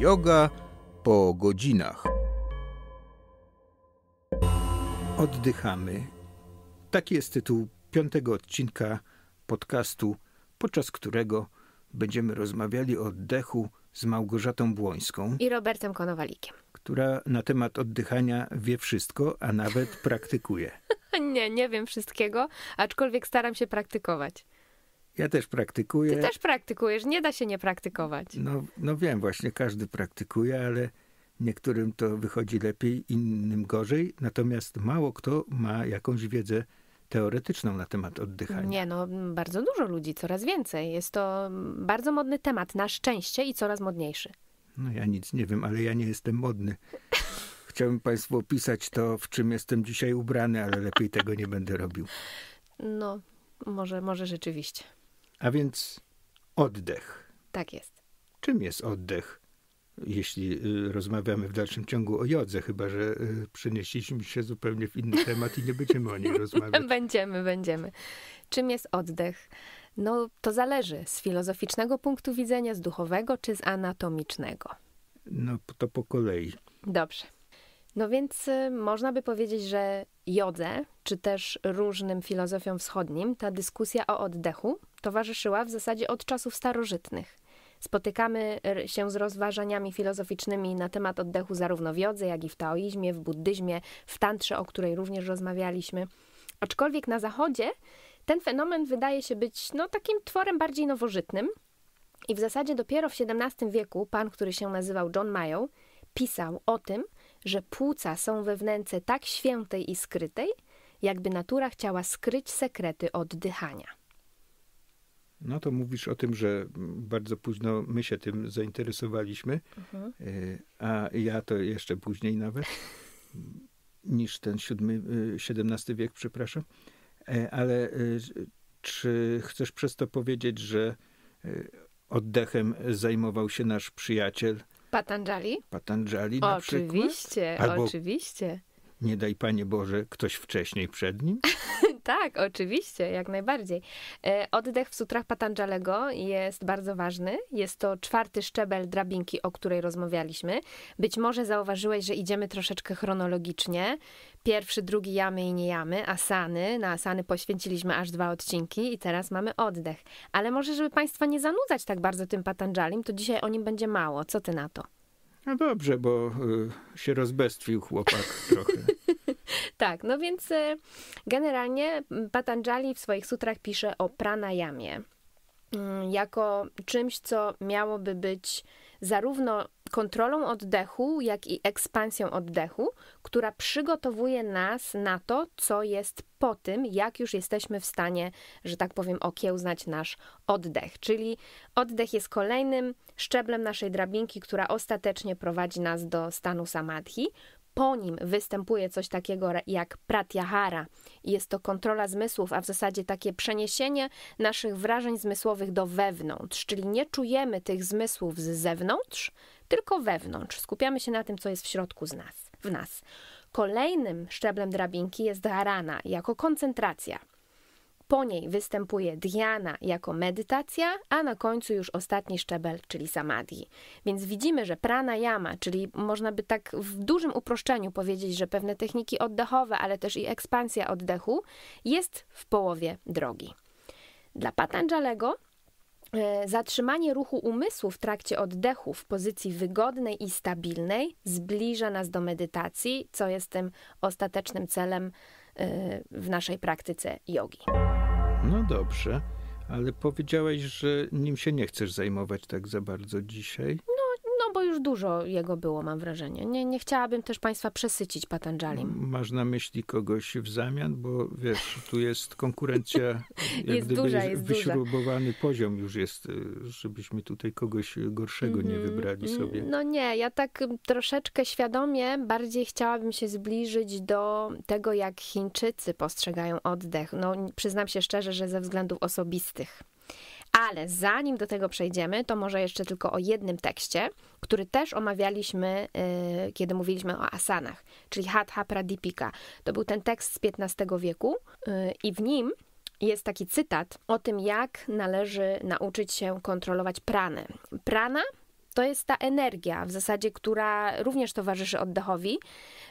Yoga po godzinach. Oddychamy. Taki jest tytuł piątego odcinka podcastu, podczas którego będziemy rozmawiali o oddechu z Małgorzatą Błońską i Robertem Konowalikiem, która na temat oddychania wie wszystko, a nawet praktykuje. Nie, nie wiem wszystkiego, aczkolwiek staram się praktykować. Ja też praktykuję. Ty też praktykujesz, nie da się nie praktykować. No, no wiem, właśnie każdy praktykuje, ale niektórym to wychodzi lepiej, innym gorzej. Natomiast mało kto ma jakąś wiedzę teoretyczną na temat oddychania. Nie, no bardzo dużo ludzi, coraz więcej. Jest to bardzo modny temat, na szczęście i coraz modniejszy. No ja nic nie wiem, ale ja nie jestem modny. Chciałbym Państwu opisać to, w czym jestem dzisiaj ubrany, ale lepiej tego nie będę robił. No, może, może rzeczywiście a więc oddech. Tak jest. Czym jest oddech? Jeśli y, rozmawiamy w dalszym ciągu o jodze, chyba że y, przenieśliśmy się zupełnie w inny temat i nie będziemy o niej rozmawiać. będziemy, będziemy. Czym jest oddech? No, to zależy z filozoficznego punktu widzenia, z duchowego czy z anatomicznego. No, to po kolei. Dobrze. No więc y, można by powiedzieć, że jodze, czy też różnym filozofiom wschodnim, ta dyskusja o oddechu towarzyszyła w zasadzie od czasów starożytnych. Spotykamy się z rozważaniami filozoficznymi na temat oddechu zarówno w jodze, jak i w taoizmie, w buddyzmie, w tantrze, o której również rozmawialiśmy. Aczkolwiek na zachodzie ten fenomen wydaje się być no, takim tworem bardziej nowożytnym. I w zasadzie dopiero w XVII wieku pan, który się nazywał John Mayo, pisał o tym, że płuca są wewnętrze tak świętej i skrytej, jakby natura chciała skryć sekrety oddychania. No to mówisz o tym, że bardzo późno my się tym zainteresowaliśmy, mhm. e, a ja to jeszcze później nawet niż ten siódmy, XVII e, wiek, przepraszam. E, ale czy chcesz przez to powiedzieć, że oddechem zajmował się nasz przyjaciel? Patanjali? Patanjali na oczywiście, przykład? Oczywiście, oczywiście. Nie daj Panie Boże, ktoś wcześniej przed nim? Tak, oczywiście, jak najbardziej. E, oddech w sutrach Patanjalego jest bardzo ważny. Jest to czwarty szczebel drabinki, o której rozmawialiśmy. Być może zauważyłeś, że idziemy troszeczkę chronologicznie. Pierwszy, drugi jamy i nie jamy, asany. Na asany poświęciliśmy aż dwa odcinki i teraz mamy oddech. Ale może, żeby Państwa nie zanudzać tak bardzo tym Patanjalim, to dzisiaj o nim będzie mało. Co ty na to? No dobrze, bo y, się rozbestwił chłopak trochę. tak, no więc e, generalnie Patanjali w swoich sutrach pisze o pranayamie mm, jako czymś, co miałoby być zarówno kontrolą oddechu, jak i ekspansją oddechu, która przygotowuje nas na to, co jest po tym, jak już jesteśmy w stanie, że tak powiem, okiełznać nasz oddech. Czyli oddech jest kolejnym szczeblem naszej drabinki, która ostatecznie prowadzi nas do stanu samadhi, po nim występuje coś takiego jak pratyahara. Jest to kontrola zmysłów, a w zasadzie takie przeniesienie naszych wrażeń zmysłowych do wewnątrz, czyli nie czujemy tych zmysłów z zewnątrz, tylko wewnątrz. Skupiamy się na tym, co jest w środku z nas, w nas. Kolejnym szczeblem drabinki jest dharana jako koncentracja. Po niej występuje dhyana jako medytacja, a na końcu już ostatni szczebel, czyli samadhi. Więc widzimy, że pranayama, czyli można by tak w dużym uproszczeniu powiedzieć, że pewne techniki oddechowe, ale też i ekspansja oddechu jest w połowie drogi. Dla Patanjalego e, Zatrzymanie ruchu umysłu w trakcie oddechu w pozycji wygodnej i stabilnej zbliża nas do medytacji, co jest tym ostatecznym celem e, w naszej praktyce jogi. No dobrze, ale powiedziałeś, że nim się nie chcesz zajmować tak za bardzo dzisiaj. No, bo już dużo jego było, mam wrażenie. Nie, nie chciałabym też państwa przesycić Patanjalim. Masz na myśli kogoś w zamian, bo wiesz, tu jest konkurencja, jest gdyby duża, jest wyśrubowany duża. poziom już jest, żebyśmy tutaj kogoś gorszego nie mhm. wybrali sobie. No nie, ja tak troszeczkę świadomie bardziej chciałabym się zbliżyć do tego, jak Chińczycy postrzegają oddech. No przyznam się szczerze, że ze względów osobistych. Ale zanim do tego przejdziemy, to może jeszcze tylko o jednym tekście, który też omawialiśmy, yy, kiedy mówiliśmy o asanach, czyli Hatha Pradipika. To był ten tekst z XV wieku yy, i w nim jest taki cytat o tym, jak należy nauczyć się kontrolować pranę. Prana to jest ta energia w zasadzie, która również towarzyszy oddechowi.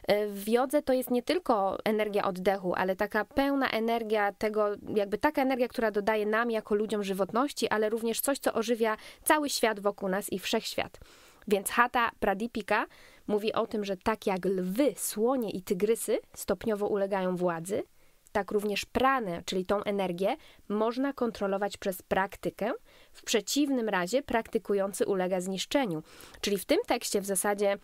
E, w jodze to jest nie tylko energia oddechu, ale taka pełna energia tego, jakby taka energia, która dodaje nam jako ludziom żywotności, ale również coś, co ożywia cały świat wokół nas i wszechświat. Więc Hata Pradipika mówi o tym, że tak jak lwy, słonie i tygrysy stopniowo ulegają władzy, tak również pranę, czyli tą energię, można kontrolować przez praktykę. W przeciwnym razie praktykujący ulega zniszczeniu. Czyli w tym tekście w zasadzie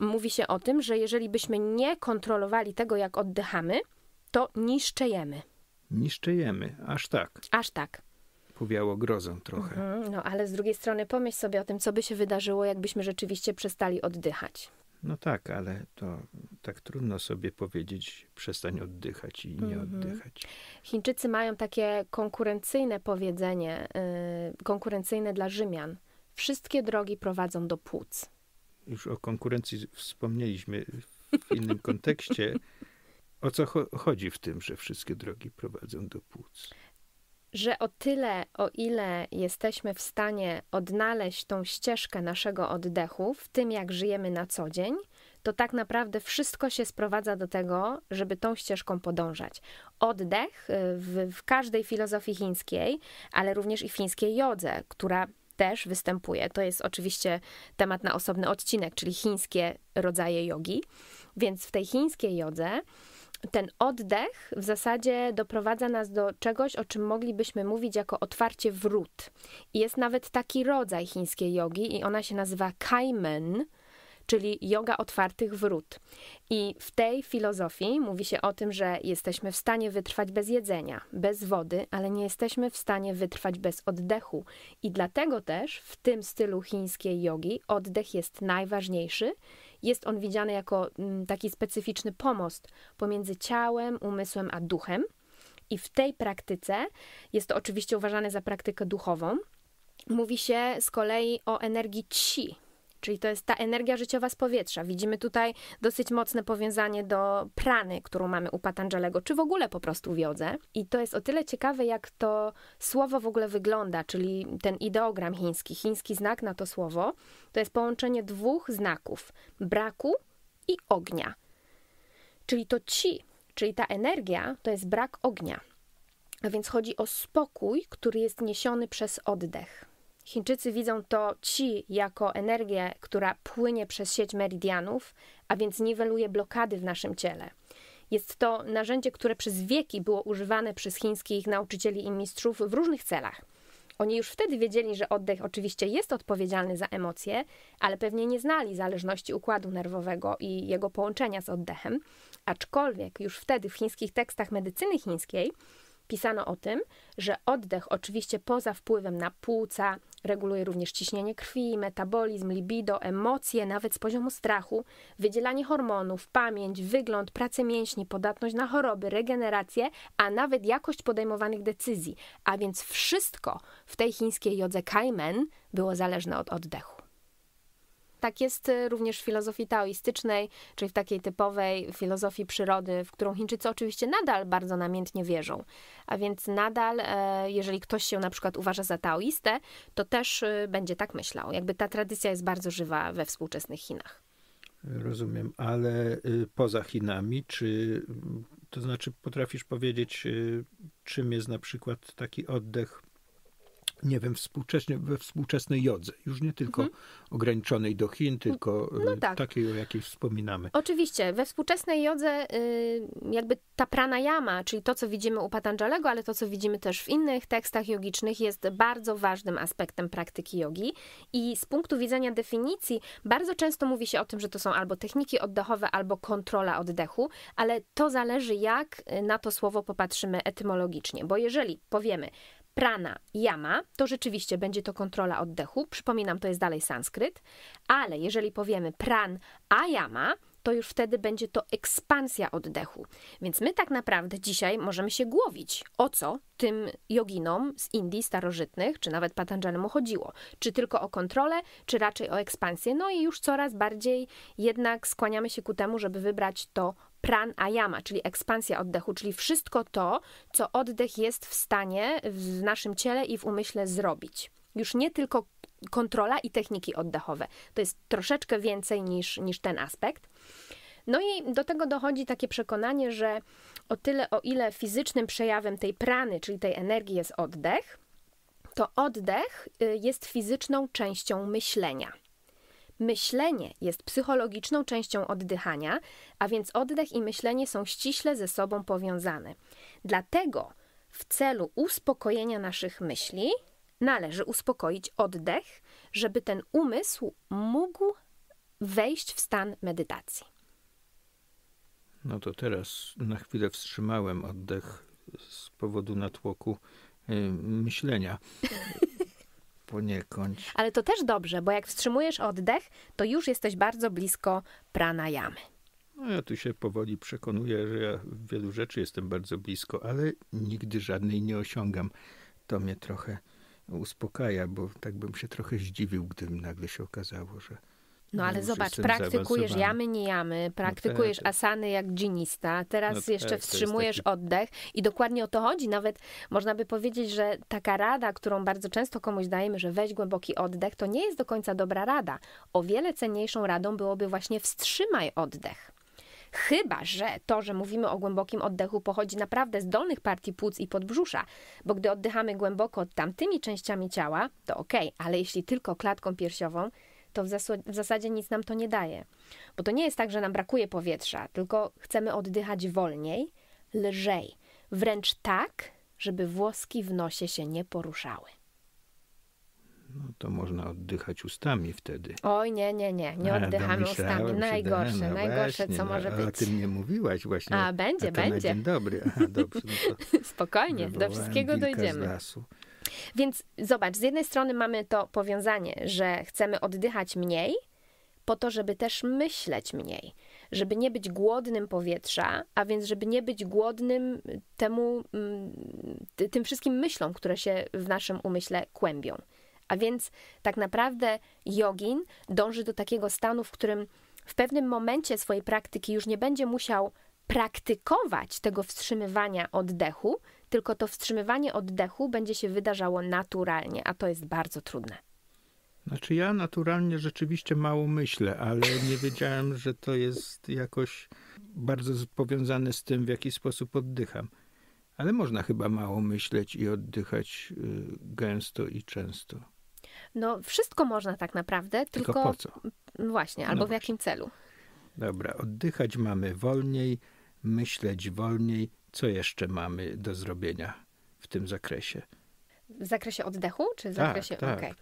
mówi się o tym, że jeżeli byśmy nie kontrolowali tego, jak oddychamy, to niszczejemy. Niszczejemy, aż tak. Aż tak powiało grozą trochę. Mhm, no ale z drugiej strony pomyśl sobie o tym, co by się wydarzyło, jakbyśmy rzeczywiście przestali oddychać. No tak, ale to tak trudno sobie powiedzieć, przestań oddychać i nie mhm. oddychać. Chińczycy mają takie konkurencyjne powiedzenie, yy, konkurencyjne dla Rzymian. Wszystkie drogi prowadzą do płuc. Już o konkurencji wspomnieliśmy w innym kontekście. O co cho chodzi w tym, że wszystkie drogi prowadzą do płuc? że o tyle, o ile jesteśmy w stanie odnaleźć tą ścieżkę naszego oddechu w tym, jak żyjemy na co dzień, to tak naprawdę wszystko się sprowadza do tego, żeby tą ścieżką podążać. Oddech y, w, w każdej filozofii chińskiej, ale również i fińskiej jodze, która też występuje. To jest oczywiście temat na osobny odcinek, czyli chińskie rodzaje jogi. Więc w tej chińskiej jodze ten oddech w zasadzie doprowadza nas do czegoś, o czym moglibyśmy mówić jako otwarcie wrót. Jest nawet taki rodzaj chińskiej jogi i ona się nazywa kaimen, czyli yoga otwartych wrót. I w tej filozofii mówi się o tym, że jesteśmy w stanie wytrwać bez jedzenia, bez wody, ale nie jesteśmy w stanie wytrwać bez oddechu. I dlatego też w tym stylu chińskiej jogi oddech jest najważniejszy jest on widziany jako mm, taki specyficzny pomost pomiędzy ciałem, umysłem a duchem. I w tej praktyce jest to oczywiście uważane za praktykę duchową. Mówi się z kolei o energii chi, Czyli to jest ta energia życiowa z powietrza. Widzimy tutaj dosyć mocne powiązanie do prany, którą mamy u Patanjalego, czy w ogóle po prostu wiodze. I to jest o tyle ciekawe, jak to słowo w ogóle wygląda, czyli ten ideogram chiński, chiński znak na to słowo, to jest połączenie dwóch znaków: braku i ognia. Czyli to ci, czyli ta energia, to jest brak ognia. A więc chodzi o spokój, który jest niesiony przez oddech. Chińczycy widzą to ci jako energię, która płynie przez sieć meridianów, a więc niweluje blokady w naszym ciele. Jest to narzędzie, które przez wieki było używane przez chińskich nauczycieli i mistrzów w różnych celach. Oni już wtedy wiedzieli, że oddech oczywiście jest odpowiedzialny za emocje, ale pewnie nie znali zależności układu nerwowego i jego połączenia z oddechem. Aczkolwiek już wtedy w chińskich tekstach medycyny chińskiej pisano o tym, że oddech oczywiście poza wpływem na płuca reguluje również ciśnienie krwi, metabolizm, libido, emocje, nawet z poziomu strachu, wydzielanie hormonów, pamięć, wygląd, pracę mięśni, podatność na choroby, regenerację, a nawet jakość podejmowanych decyzji. A więc wszystko w tej chińskiej jodze kaimen było zależne od oddechu. Tak jest również w filozofii taoistycznej, czyli w takiej typowej filozofii przyrody, w którą Chińczycy oczywiście nadal bardzo namiętnie wierzą. A więc nadal, e, jeżeli ktoś się na przykład uważa za taoistę, to też e, będzie tak myślał. Jakby ta tradycja jest bardzo żywa we współczesnych Chinach. Rozumiem, ale y, poza Chinami, czy to znaczy potrafisz powiedzieć, y, czym jest na przykład taki oddech nie wiem, współcześnie, we współczesnej jodze. Już nie tylko mhm. ograniczonej do Chin, tylko no, no y, tak. takiej, o jakiej wspominamy. Oczywiście, we współczesnej jodze y, jakby ta pranayama, czyli to, co widzimy u Patanjalego, ale to, co widzimy też w innych tekstach jogicznych, jest bardzo ważnym aspektem praktyki jogi i z punktu widzenia definicji bardzo często mówi się o tym, że to są albo techniki oddechowe, albo kontrola oddechu, ale to zależy jak y, na to słowo popatrzymy etymologicznie, bo jeżeli powiemy prana, yama, to rzeczywiście będzie to kontrola oddechu. Przypominam, to jest dalej sanskryt, ale jeżeli powiemy pran, a yama, to już wtedy będzie to ekspansja oddechu. Więc my tak naprawdę dzisiaj możemy się głowić, o co tym joginom z Indii starożytnych, czy nawet Patanjalemu chodziło. Czy tylko o kontrolę, czy raczej o ekspansję. No i już coraz bardziej jednak skłaniamy się ku temu, żeby wybrać to pranayama, czyli ekspansja oddechu, czyli wszystko to, co oddech jest w stanie w naszym ciele i w umyśle zrobić. Już nie tylko kontrola i techniki oddechowe. To jest troszeczkę więcej niż, niż ten aspekt. No i do tego dochodzi takie przekonanie, że o tyle, o ile fizycznym przejawem tej prany, czyli tej energii jest oddech, to oddech y, jest fizyczną częścią myślenia. Myślenie jest psychologiczną częścią oddychania, a więc oddech i myślenie są ściśle ze sobą powiązane. Dlatego w celu uspokojenia naszych myśli należy uspokoić oddech, żeby ten umysł mógł wejść w stan medytacji. No to teraz na chwilę wstrzymałem oddech z powodu natłoku y, myślenia. poniekąd. Ale to też dobrze, bo jak wstrzymujesz oddech, to już jesteś bardzo blisko pranajamy. No ja tu się powoli przekonuję, że ja wielu rzeczy jestem bardzo blisko, ale nigdy żadnej nie osiągam. To mnie trochę uspokaja, bo tak bym się trochę zdziwił, gdybym nagle się okazało, że no ale zobacz, praktykujesz jamy, nie jamy, no praktykujesz no tak. asany jak dżinista, teraz no tak, jeszcze wstrzymujesz taki... oddech i dokładnie o to chodzi. Nawet można by powiedzieć, że taka rada, którą bardzo często komuś dajemy, że weź głęboki oddech, to nie jest do końca dobra rada. O wiele cenniejszą radą byłoby właśnie wstrzymaj oddech. Chyba, że to, że mówimy o głębokim oddechu, pochodzi naprawdę z dolnych partii płuc i podbrzusza, bo gdy oddychamy głęboko tamtymi częściami ciała, to ok, ale jeśli tylko klatką piersiową, to w, w zasadzie nic nam to nie daje. Bo to nie jest tak, że nam brakuje powietrza, tylko chcemy oddychać wolniej, lżej, wręcz tak, żeby włoski w nosie się nie poruszały. No to można oddychać ustami wtedy. Oj, nie, nie, nie, nie a, e, oddychamy ustami. Najgorsze, najgorsze, właśnie, co może być. O tym nie mówiłaś właśnie. A, będzie, a będzie. dzień dobry. A, dobrze, no Spokojnie, do wszystkiego dojdziemy. Z lasu. Więc zobacz, z jednej strony mamy to powiązanie, że chcemy oddychać mniej, po to, żeby też myśleć mniej, żeby nie być głodnym powietrza, a więc żeby nie być głodnym temu, mm, tym wszystkim myślom, które się w naszym umyśle kłębią. A więc tak naprawdę jogin dąży do takiego stanu, w którym w pewnym momencie swojej praktyki już nie będzie musiał praktykować tego wstrzymywania oddechu, tylko to wstrzymywanie oddechu będzie się wydarzało naturalnie, a to jest bardzo trudne. Znaczy ja naturalnie rzeczywiście mało myślę, ale nie wiedziałem, że to jest jakoś bardzo powiązane z tym, w jaki sposób oddycham. Ale można chyba mało myśleć i oddychać y, gęsto i często. No, wszystko można tak naprawdę, tylko, tylko po co? Mm, właśnie, no albo no w jakim celu. Dobra, oddychać mamy wolniej, myśleć wolniej, co jeszcze mamy do zrobienia w tym zakresie? W zakresie oddechu, czy w tak, zakresie. Tak. Okay.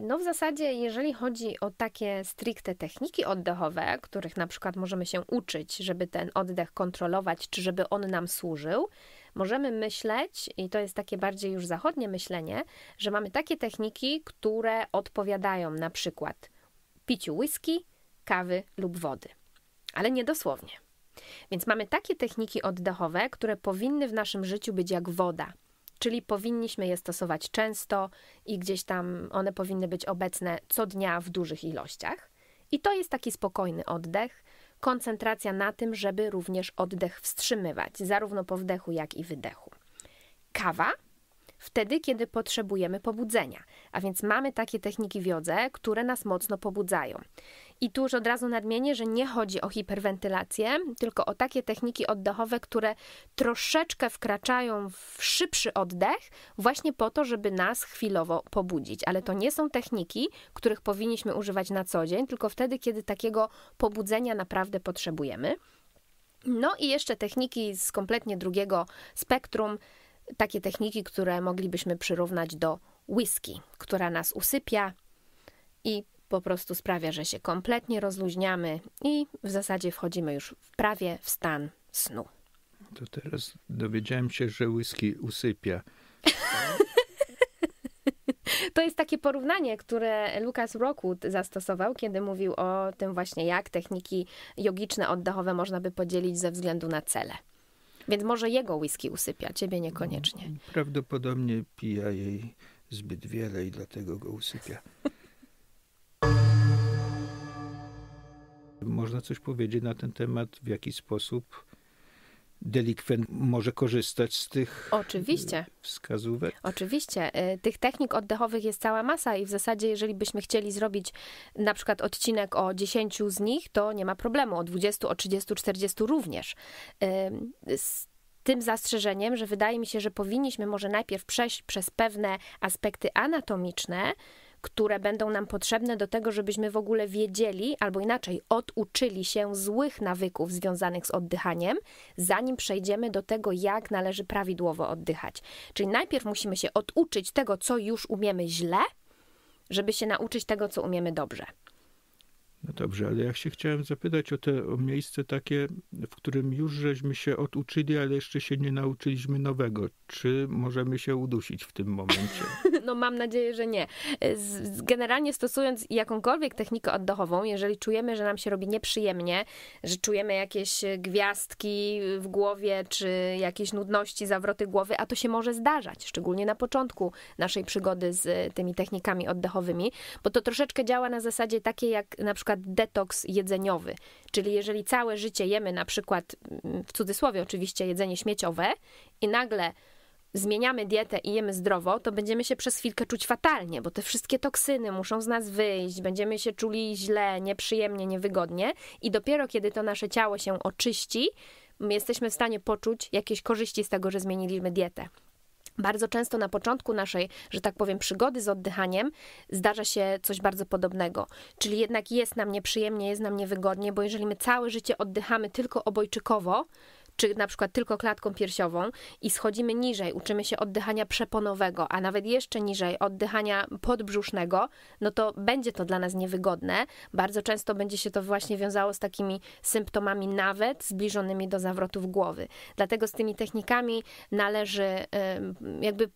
No, w zasadzie, jeżeli chodzi o takie stricte techniki oddechowe, których na przykład możemy się uczyć, żeby ten oddech kontrolować, czy żeby on nam służył, możemy myśleć, i to jest takie bardziej już zachodnie myślenie, że mamy takie techniki, które odpowiadają na przykład piciu whisky, kawy lub wody. Ale nie dosłownie. Więc mamy takie techniki oddechowe, które powinny w naszym życiu być jak woda, czyli powinniśmy je stosować często i gdzieś tam one powinny być obecne co dnia w dużych ilościach. I to jest taki spokojny oddech, koncentracja na tym, żeby również oddech wstrzymywać, zarówno po wdechu, jak i wydechu. Kawa wtedy, kiedy potrzebujemy pobudzenia. A więc mamy takie techniki w jodze, które nas mocno pobudzają. I tu już od razu nadmienię, że nie chodzi o hiperwentylację, tylko o takie techniki oddechowe, które troszeczkę wkraczają w szybszy oddech, właśnie po to, żeby nas chwilowo pobudzić. Ale to nie są techniki, których powinniśmy używać na co dzień, tylko wtedy, kiedy takiego pobudzenia naprawdę potrzebujemy. No i jeszcze techniki z kompletnie drugiego spektrum takie techniki, które moglibyśmy przyrównać do whisky, która nas usypia i po prostu sprawia, że się kompletnie rozluźniamy i w zasadzie wchodzimy już prawie w stan snu. To teraz dowiedziałem się, że whisky usypia. To jest takie porównanie, które Lucas Rockwood zastosował, kiedy mówił o tym właśnie, jak techniki jogiczne, oddechowe można by podzielić ze względu na cele. Więc może jego whisky usypia, ciebie niekoniecznie. No, prawdopodobnie pija jej zbyt wiele i dlatego go usypia. Można coś powiedzieć na ten temat, w jaki sposób delikwent może korzystać z tych e, Oczywiście. wskazówek? Oczywiście. E, tych technik oddechowych jest cała masa i w zasadzie, jeżeli byśmy chcieli zrobić na przykład odcinek o 10 z nich, to nie ma problemu. O 20, o 30, 40 również. E, z tym zastrzeżeniem, że wydaje mi się, że powinniśmy może najpierw przejść przez pewne aspekty anatomiczne, które będą nam potrzebne do tego, żebyśmy w ogóle wiedzieli, albo inaczej, oduczyli się złych nawyków związanych z oddychaniem, zanim przejdziemy do tego, jak należy prawidłowo oddychać. Czyli najpierw musimy się oduczyć tego, co już umiemy źle, żeby się nauczyć tego, co umiemy dobrze. No dobrze, ale ja się chciałem zapytać o, to o miejsce takie, w którym już żeśmy się oduczyli, ale jeszcze się nie nauczyliśmy nowego. Czy możemy się udusić w tym momencie? no mam nadzieję, że nie. E, generalnie stosując jakąkolwiek technikę oddechową, jeżeli czujemy, że nam się robi nieprzyjemnie, że czujemy jakieś e, gwiazdki w głowie, czy jakieś nudności, zawroty głowy, a to się może zdarzać, szczególnie na początku naszej przygody z e, tymi technikami oddechowymi, bo to troszeczkę działa na zasadzie takiej jak na przykład detoks jedzeniowy, czyli jeżeli całe życie jemy na przykład, mm, w cudzysłowie oczywiście, jedzenie śmieciowe i nagle zmieniamy dietę i jemy zdrowo, to będziemy się przez chwilkę czuć fatalnie, bo te wszystkie toksyny muszą z nas wyjść, będziemy się czuli źle, nieprzyjemnie, niewygodnie i dopiero kiedy to nasze ciało się oczyści, jesteśmy w stanie poczuć jakieś korzyści z tego, że zmieniliśmy dietę. Bardzo często na początku naszej, że tak powiem, przygody z oddychaniem zdarza się coś bardzo podobnego. Czyli jednak jest nam nieprzyjemnie, jest nam niewygodnie, bo jeżeli my całe życie oddychamy tylko obojczykowo, czy na przykład tylko klatką piersiową i schodzimy niżej, uczymy się oddychania przeponowego, a nawet jeszcze niżej oddychania podbrzusznego, no to będzie to dla nas niewygodne. Bardzo często będzie się to właśnie wiązało z takimi symptomami nawet zbliżonymi do zawrotów głowy. Dlatego z tymi technikami należy jakby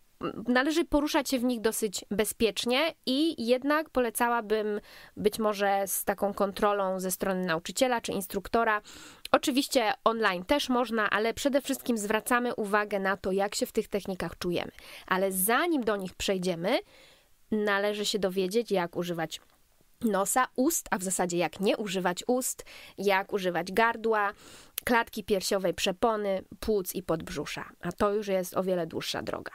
należy poruszać się w nich dosyć bezpiecznie i jednak polecałabym być może z taką kontrolą ze strony nauczyciela czy instruktora. Oczywiście online też można, ale przede wszystkim zwracamy uwagę na to, jak się w tych technikach czujemy. Ale zanim do nich przejdziemy, należy się dowiedzieć, jak używać nosa, ust, a w zasadzie jak nie używać ust, jak używać gardła, klatki piersiowej, przepony, płuc i podbrzusza. A to już jest o wiele dłuższa droga.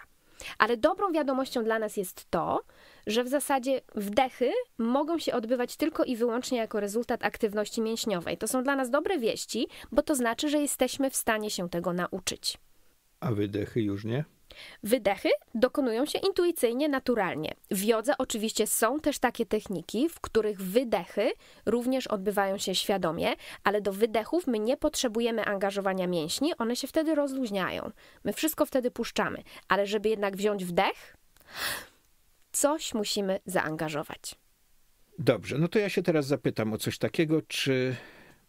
Ale dobrą wiadomością dla nas jest to, że w zasadzie wdechy mogą się odbywać tylko i wyłącznie jako rezultat aktywności mięśniowej. To są dla nas dobre wieści, bo to znaczy, że jesteśmy w stanie się tego nauczyć. A wydechy już nie? Wydechy dokonują się intuicyjnie, naturalnie. W jodze oczywiście są też takie techniki, w których wydechy również odbywają się świadomie, ale do wydechów my nie potrzebujemy angażowania mięśni, one się wtedy rozluźniają. My wszystko wtedy puszczamy, ale żeby jednak wziąć wdech, coś musimy zaangażować. Dobrze, no to ja się teraz zapytam o coś takiego, czy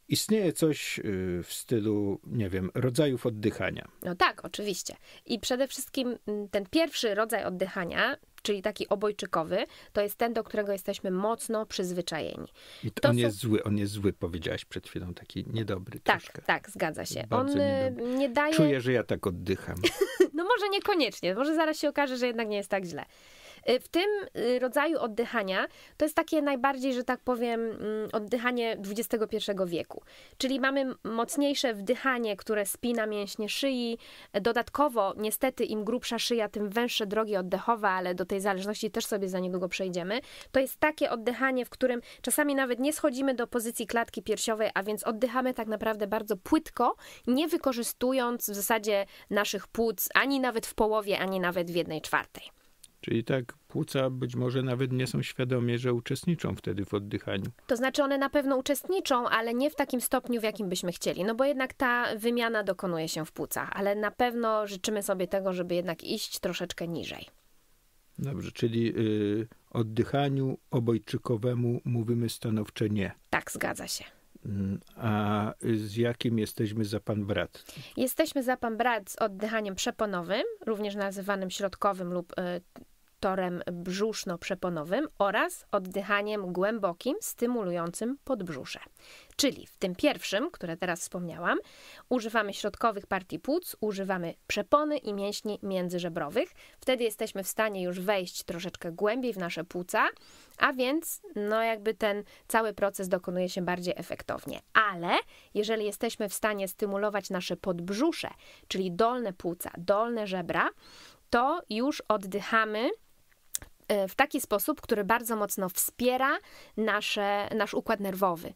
istnieje coś y, w stylu, nie wiem, rodzajów oddychania. No tak, oczywiście. I przede wszystkim mm, ten pierwszy rodzaj oddychania, czyli taki obojczykowy, to jest ten, do którego jesteśmy mocno przyzwyczajeni. I to, to on są... jest zły, on jest zły, powiedziałaś przed chwilą, taki niedobry tak, troszkę. Tak, zgadza się. Bardzo on y, niedobry. nie daje... Czuję, że ja tak oddycham. no może niekoniecznie, może zaraz się okaże, że jednak nie jest tak źle. Y, w tym y, rodzaju oddychania to jest takie najbardziej, że tak powiem, mm, oddychanie XXI wieku. Czyli mamy mocniejsze wdychanie, które spina mięśnie szyi. Dodatkowo, niestety, im grubsza szyja, tym węższe drogi oddechowe, ale do tej zależności też sobie za niedługo przejdziemy. To jest takie oddychanie, w którym czasami nawet nie schodzimy do pozycji klatki piersiowej, a więc oddychamy tak naprawdę bardzo płytko, nie wykorzystując w zasadzie naszych płuc ani nawet w połowie, ani nawet w jednej czwartej. Czyli tak płuca być może nawet nie są świadomie, że uczestniczą wtedy w oddychaniu. To znaczy one na pewno uczestniczą, ale nie w takim stopniu, w jakim byśmy chcieli. No bo jednak ta wymiana dokonuje się w płucach, ale na pewno życzymy sobie tego, żeby jednak iść troszeczkę niżej. Dobrze, czyli y, oddychaniu obojczykowemu mówimy stanowcze nie. Tak, zgadza się. Mm, a z jakim jesteśmy za pan brat? Jesteśmy za pan brat z oddychaniem przeponowym, również nazywanym środkowym lub y, torem brzuszno-przeponowym oraz oddychaniem głębokim, stymulującym podbrzusze. Czyli w tym pierwszym, które teraz wspomniałam, używamy środkowych partii płuc, używamy przepony i mięśni międzyżebrowych. Wtedy jesteśmy w stanie już wejść troszeczkę głębiej w nasze płuca, a więc no jakby ten cały proces dokonuje się bardziej efektownie. Ale jeżeli jesteśmy w stanie stymulować nasze podbrzusze, czyli dolne płuca, dolne żebra, to już oddychamy E, w taki sposób, który bardzo mocno wspiera nasze, nasz układ nerwowy.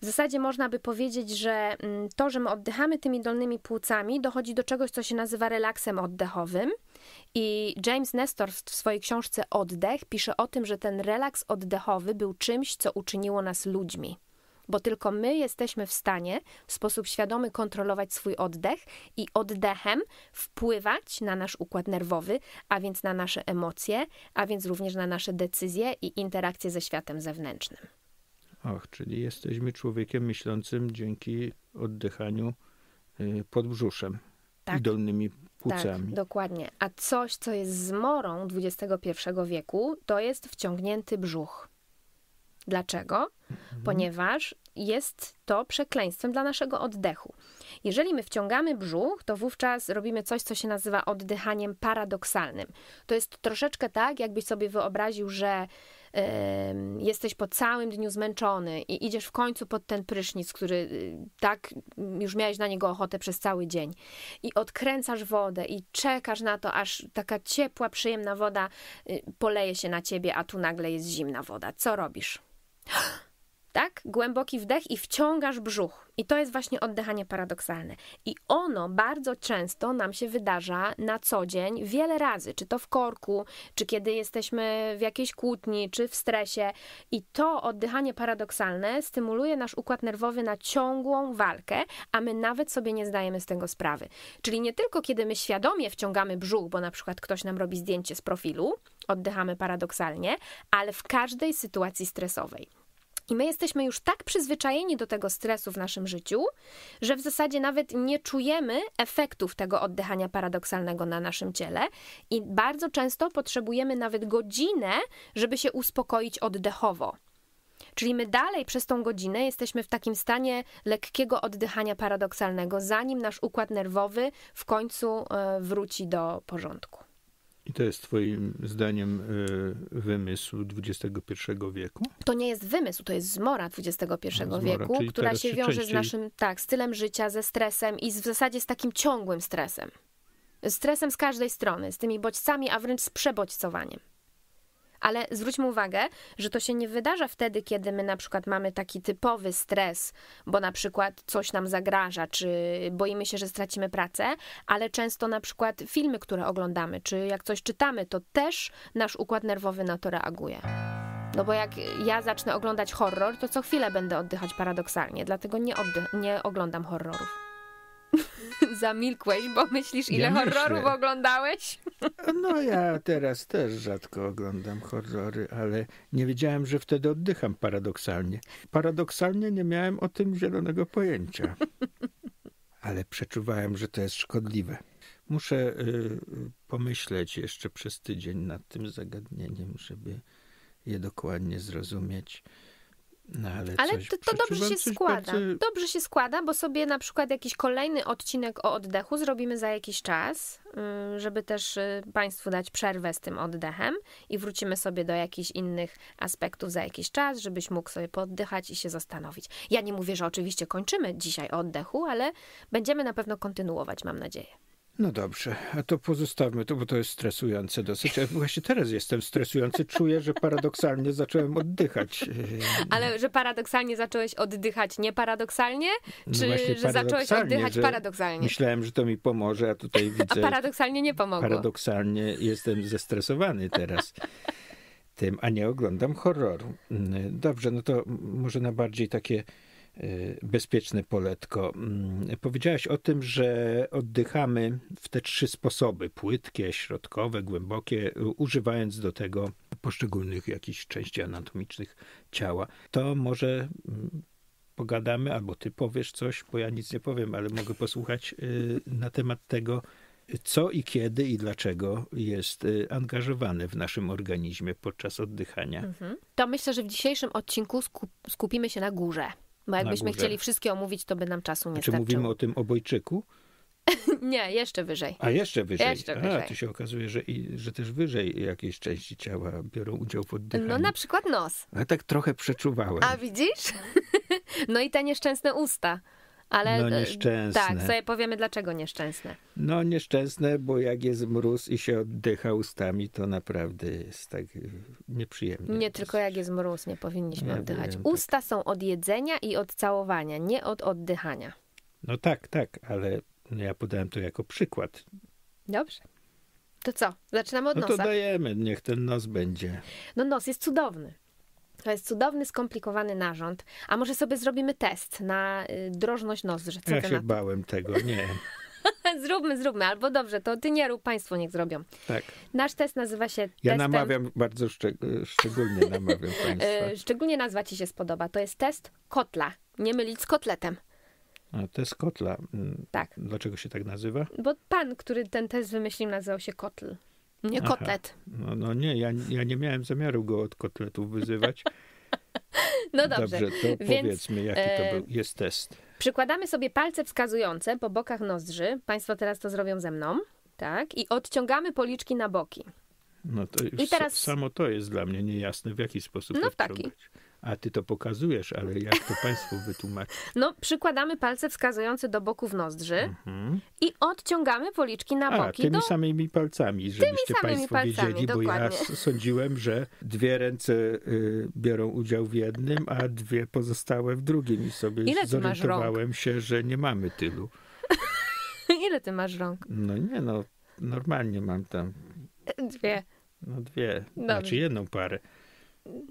W zasadzie można by powiedzieć, że mm, to, że my oddychamy tymi dolnymi płucami, dochodzi do czegoś, co się nazywa relaksem oddechowym. I James Nestor w swojej książce Oddech pisze o tym, że ten relaks oddechowy był czymś, co uczyniło nas ludźmi bo tylko my jesteśmy w stanie w sposób świadomy kontrolować swój oddech i oddechem wpływać na nasz układ nerwowy, a więc na nasze emocje, a więc również na nasze decyzje i interakcje ze światem zewnętrznym. Och, czyli jesteśmy człowiekiem myślącym dzięki oddychaniu y, pod brzuszem tak. i dolnymi płucami. Tak, dokładnie. A coś, co jest zmorą XXI wieku, to jest wciągnięty brzuch. Dlaczego? Mhm. Ponieważ jest to przekleństwem dla naszego oddechu. Jeżeli my wciągamy brzuch, to wówczas robimy coś, co się nazywa oddychaniem paradoksalnym. To jest troszeczkę tak, jakbyś sobie wyobraził, że yy, jesteś po całym dniu zmęczony i idziesz w końcu pod ten prysznic, który yy, tak już miałeś na niego ochotę przez cały dzień. I odkręcasz wodę i czekasz na to, aż taka ciepła, przyjemna woda yy, poleje się na ciebie, a tu nagle jest zimna woda. Co robisz? tak? Głęboki wdech i wciągasz brzuch. I to jest właśnie oddychanie paradoksalne. I ono bardzo często nam się wydarza na co dzień wiele razy, czy to w korku, czy kiedy jesteśmy w jakiejś kłótni, czy w stresie. I to oddychanie paradoksalne stymuluje nasz układ nerwowy na ciągłą walkę, a my nawet sobie nie zdajemy z tego sprawy. Czyli nie tylko kiedy my świadomie wciągamy brzuch, bo na przykład ktoś nam robi zdjęcie z profilu, oddychamy paradoksalnie, ale w każdej sytuacji stresowej. I my jesteśmy już tak przyzwyczajeni do tego stresu w naszym życiu, że w zasadzie nawet nie czujemy efektów tego oddychania paradoksalnego na naszym ciele i bardzo często potrzebujemy nawet godzinę, żeby się uspokoić oddechowo. Czyli my dalej przez tą godzinę jesteśmy w takim stanie lekkiego oddychania paradoksalnego, zanim nasz układ nerwowy w końcu e, wróci do porządku. I to jest Twoim zdaniem y, wymysł XXI wieku? To nie jest wymysł, to jest zmora XXI zmora, wieku, która się wiąże częściej... z naszym tak, stylem życia, ze stresem i z, w zasadzie z takim ciągłym stresem. Stresem z każdej strony, z tymi bodźcami, a wręcz z przebodźcowaniem ale zwróćmy uwagę, że to się nie wydarza wtedy, kiedy my na przykład mamy taki typowy stres, bo na przykład coś nam zagraża, czy boimy się, że stracimy pracę, ale często na przykład filmy, które oglądamy, czy jak coś czytamy, to też nasz układ nerwowy na to reaguje. No bo jak ja zacznę oglądać horror, to co chwilę będę oddychać paradoksalnie, dlatego nie, nie oglądam horrorów zamilkłeś, bo myślisz, ile ja horrorów oglądałeś? No ja teraz też rzadko oglądam horrory, ale nie wiedziałem, że wtedy oddycham paradoksalnie. Paradoksalnie nie miałem o tym zielonego pojęcia. Ale przeczuwałem, że to jest szkodliwe. Muszę y, y pomyśleć jeszcze przez tydzień nad tym zagadnieniem, żeby je dokładnie zrozumieć. No, ale, ale to, to dobrze się składa. Dobrze się składa, bo sobie na przykład jakiś kolejny odcinek o oddechu zrobimy za jakiś czas, y, żeby też y, Państwu dać przerwę z tym oddechem i wrócimy sobie do jakichś innych aspektów za jakiś czas, żebyś mógł sobie poddychać i się zastanowić. Ja nie mówię, że oczywiście kończymy dzisiaj o oddechu, ale będziemy na pewno kontynuować, mam nadzieję. No dobrze, a to pozostawmy to, bo to jest stresujące dosyć. Ja właśnie teraz jestem stresujący, czuję, że paradoksalnie zacząłem oddychać. Ale że paradoksalnie zacząłeś oddychać nie paradoksalnie? No Czy no że zacząłeś oddychać że paradoksalnie? Myślałem, że to mi pomoże, a tutaj widzę... A paradoksalnie nie pomogło. Paradoksalnie jestem zestresowany teraz tym, a nie oglądam horroru. Dobrze, no to może na bardziej takie Y, bezpieczne poletko. Mm, powiedziałaś o tym, że oddychamy w te trzy sposoby: płytkie, środkowe, głębokie, y, używając do tego poszczególnych jakichś części anatomicznych ciała. To może mm, pogadamy, albo ty powiesz coś, bo ja nic nie powiem, ale mogę posłuchać y, na temat tego, co i kiedy i dlaczego jest angażowane w naszym organizmie podczas oddychania. Mhm. To myślę, że w dzisiejszym odcinku skupimy się na górze. Bo jakbyśmy chcieli wszystkie omówić, to by nam czasu nie A Czy mówimy o tym obojczyku? nie, jeszcze wyżej. A jeszcze wyżej. Jeszcze wyżej. A, tu się okazuje, że, i, że też wyżej jakieś części ciała biorą udział w oddychaniu. No na przykład nos. A tak trochę przeczuwałem. A widzisz? no i te nieszczęsne usta. Ale no e, tak, nieszczęsne. tak, sobie powiemy dlaczego nieszczęsne. No nieszczęsne, bo jak jest mróz i się oddycha ustami, to naprawdę jest tak e, nieprzyjemnie. Nie tylko jak jest mróz, nie powinniśmy ja oddychać. Tak. Usta tak. są od jedzenia i od całowania, nie od oddychania. No tak, tak, ale ja podałem to jako przykład. Dobrze. To co? Zaczynamy od no nosa. No to dajemy, niech ten nos będzie. No nos jest cudowny. To jest cudowny, skomplikowany narząd. A może sobie zrobimy test na y, drożność nozdrza? Ja się bałem tego, nie. zróbmy, zróbmy, albo dobrze, to ty nie rób, państwo niech zrobią. Tak. Nasz test nazywa się Ja namawiam, bardzo szczeg szczególnie namawiam państwa. E, szczególnie nazwa ci się spodoba. To jest test kotla, nie mylić z kotletem. A, test kotla. Mm, tak. Dlaczego się tak nazywa? Bo pan, który ten test wymyślił, nazywał się kotl. Nie kotlet. No, no nie, ja, ja nie miałem zamiaru go od kotletów wyzywać. No dobrze, dobrze to Więc, powiedzmy, jaki to był, e, jest test. Przykładamy sobie palce wskazujące po bokach nozdrzy. Państwo teraz to zrobią ze mną. Tak? I odciągamy policzki na boki. No to już I teraz... samo to jest dla mnie niejasne, w jaki sposób No w taki. Odciągać a ty to pokazujesz, ale jak to państwu wytłumaczyć? No, przykładamy palce wskazujące do boków nozdrzy mhm. i odciągamy policzki na a, boki. tymi do... samymi palcami, żebyście tymi państwo palcami, wiedzieli, dokładnie. bo ja sądziłem, że dwie ręce y, biorą udział w jednym, a dwie pozostałe w drugim i sobie Ile zorientowałem się, że nie mamy tylu. Ile ty masz rąk? No nie, no normalnie mam tam. Dwie. No dwie, Dobrze. znaczy jedną parę.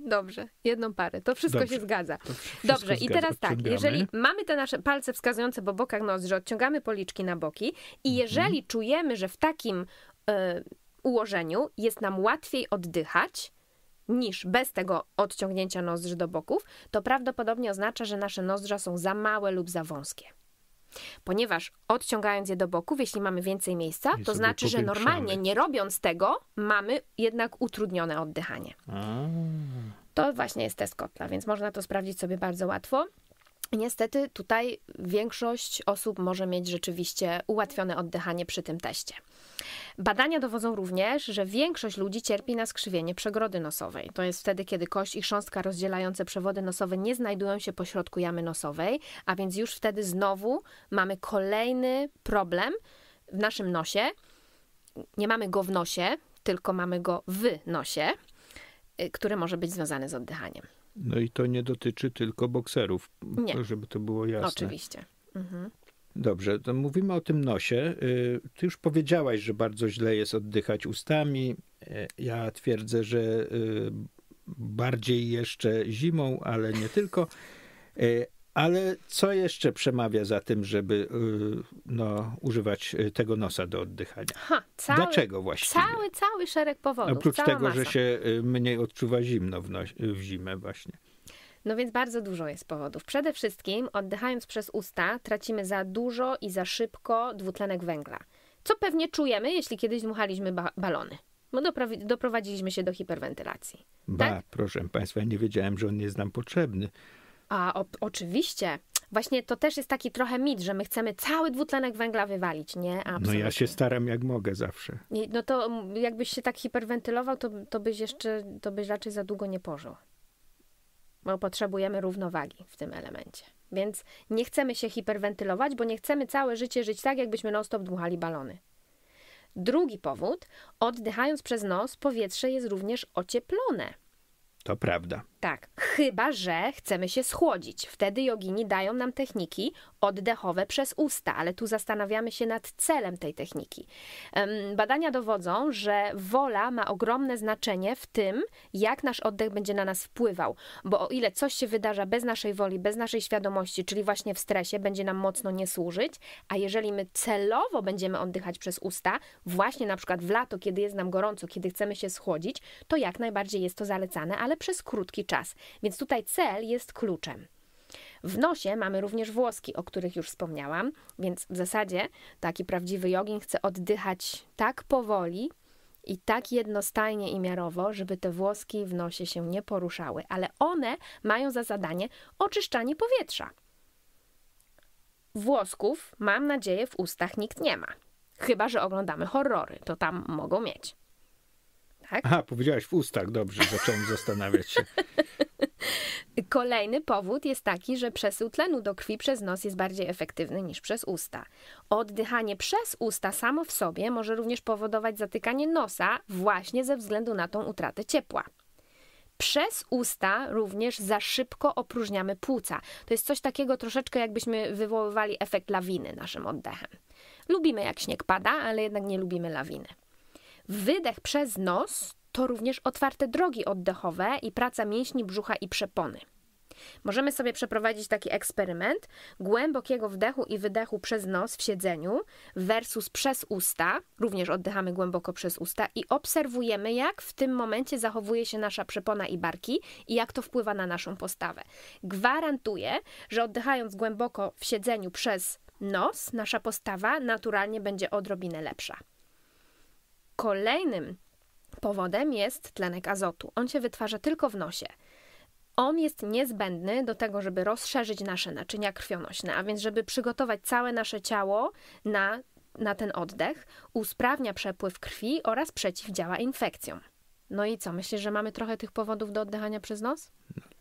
Dobrze, jedną parę. To wszystko Dobrze. się zgadza. Wszystko Dobrze, i teraz tak, jeżeli mamy te nasze palce wskazujące po bokach nozdrzy, odciągamy policzki na boki i mhm. jeżeli mhm. czujemy, że w takim y, ułożeniu jest nam łatwiej oddychać, niż bez tego odciągnięcia nozdrzy do boków, to prawdopodobnie oznacza, że nasze nozdrza są za małe lub za wąskie. Ponieważ odciągając je do boków, jeśli mamy więcej miejsca, I to znaczy, że normalnie, nie robiąc tego, mamy jednak utrudnione oddychanie. A. To właśnie jest test kotla, więc można to sprawdzić sobie bardzo łatwo. Niestety tutaj większość osób może mieć rzeczywiście ułatwione oddychanie przy tym teście. Badania dowodzą również, że większość ludzi cierpi na skrzywienie przegrody nosowej. To jest wtedy, kiedy kość i chrząstka rozdzielające przewody nosowe nie znajdują się pośrodku jamy nosowej, a więc już wtedy znowu mamy kolejny problem w naszym nosie. Nie mamy go w nosie, tylko mamy go w nosie, y, który może być związany z oddychaniem. No i to nie dotyczy tylko bokserów, nie. żeby to było jasne. Oczywiście. Mhm. Dobrze, to mówimy o tym nosie. Y, ty już powiedziałaś, że bardzo źle jest oddychać ustami. Y, ja twierdzę, że y, bardziej jeszcze zimą, ale nie tylko. Ale co jeszcze przemawia za tym, żeby y, no, używać y, tego nosa do oddychania? Ha, cały, Dlaczego właściwie? Cały, cały szereg powodów. No, oprócz tego, masa. że się y, mniej odczuwa zimno w, no, w zimę właśnie. No więc bardzo dużo jest powodów. Przede wszystkim oddychając przez usta tracimy za dużo i za szybko dwutlenek węgla. Co pewnie czujemy, jeśli kiedyś dmuchaliśmy ba balony. No doprowadziliśmy się do hiperwentylacji. Ba, tak? proszę Państwa, nie wiedziałem, że on jest nam potrzebny. A o, oczywiście właśnie to też jest taki trochę mit, że my chcemy cały dwutlenek węgla wywalić, nie? Absolutnie. No ja się staram jak mogę zawsze. I, no to mm, jakbyś się tak hiperwentylował, to, to byś jeszcze, to byś raczej za długo nie pożył. Bo potrzebujemy równowagi w tym elemencie. Więc nie chcemy się hiperwentylować, bo nie chcemy całe życie żyć tak, jakbyśmy non-stop dmuchali balony. Drugi powód, oddychając przez nos, powietrze jest również ocieplone. To prawda. Tak, chyba że chcemy się schłodzić. Wtedy jogini dają nam techniki oddechowe przez usta, ale tu zastanawiamy się nad celem tej techniki. Badania dowodzą, że wola ma ogromne znaczenie w tym, jak nasz oddech będzie na nas wpływał, bo o ile coś się wydarza bez naszej woli, bez naszej świadomości, czyli właśnie w stresie, będzie nam mocno nie służyć, a jeżeli my celowo będziemy oddychać przez usta, właśnie na przykład w lato, kiedy jest nam gorąco, kiedy chcemy się schłodzić, to jak najbardziej jest to zalecane, ale przez krótki czas. Więc tutaj cel jest kluczem. W nosie mamy również włoski, o których już wspomniałam, więc w zasadzie taki prawdziwy jogin chce oddychać tak powoli i tak jednostajnie i miarowo, żeby te włoski w nosie się nie poruszały, ale one mają za zadanie oczyszczanie powietrza. Włosków, mam nadzieję, w ustach nikt nie ma. Chyba, że oglądamy horrory, to tam mogą mieć ustach. Aha, powiedziałaś w ustach, dobrze, zacząłem zastanawiać się. Kolejny powód jest taki, że przesył tlenu do krwi przez nos jest bardziej efektywny niż przez usta. Oddychanie przez usta samo w sobie może również powodować zatykanie nosa właśnie ze względu na tą utratę ciepła. Przez usta również za szybko opróżniamy płuca. To jest coś takiego troszeczkę jakbyśmy wywoływali efekt lawiny naszym oddechem. Lubimy jak śnieg pada, ale jednak nie lubimy lawiny. Wydech przez nos to również otwarte drogi oddechowe i praca mięśni brzucha i przepony. Możemy sobie przeprowadzić taki eksperyment głębokiego wdechu i wydechu przez nos w siedzeniu versus przez usta. Również oddychamy głęboko przez usta i obserwujemy, jak w tym momencie zachowuje się nasza przepona i barki i jak to wpływa na naszą postawę. Gwarantuję, że oddychając głęboko w siedzeniu przez nos, nasza postawa naturalnie będzie odrobinę lepsza. Kolejnym powodem jest tlenek azotu. On się wytwarza tylko w nosie. On jest niezbędny do tego, żeby rozszerzyć nasze naczynia krwionośne, a więc żeby przygotować całe nasze ciało na, na ten oddech, usprawnia przepływ krwi oraz przeciwdziała infekcjom. No i co, myślisz, że mamy trochę tych powodów do oddychania przez nos?